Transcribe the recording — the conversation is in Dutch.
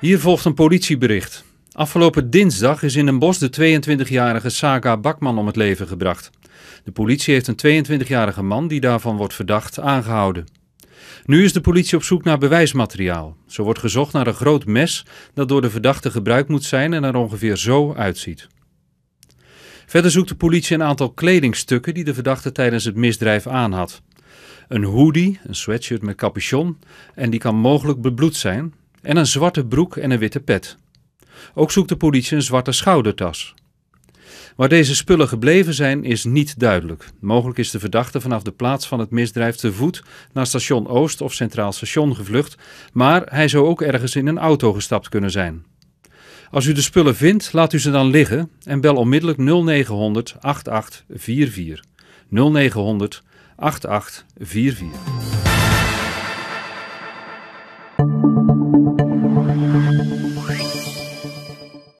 Hier volgt een politiebericht. Afgelopen dinsdag is in een bos de 22-jarige Saga Bakman om het leven gebracht. De politie heeft een 22-jarige man die daarvan wordt verdacht aangehouden. Nu is de politie op zoek naar bewijsmateriaal. Zo wordt gezocht naar een groot mes dat door de verdachte gebruikt moet zijn en er ongeveer zo uitziet. Verder zoekt de politie een aantal kledingstukken die de verdachte tijdens het misdrijf aanhad. Een hoodie, een sweatshirt met capuchon, en die kan mogelijk bebloed zijn, en een zwarte broek en een witte pet. Ook zoekt de politie een zwarte schoudertas. Waar deze spullen gebleven zijn is niet duidelijk. Mogelijk is de verdachte vanaf de plaats van het misdrijf te voet naar station Oost of Centraal Station gevlucht, maar hij zou ook ergens in een auto gestapt kunnen zijn. Als u de spullen vindt, laat u ze dan liggen en bel onmiddellijk 0900 8844. 0900 8844.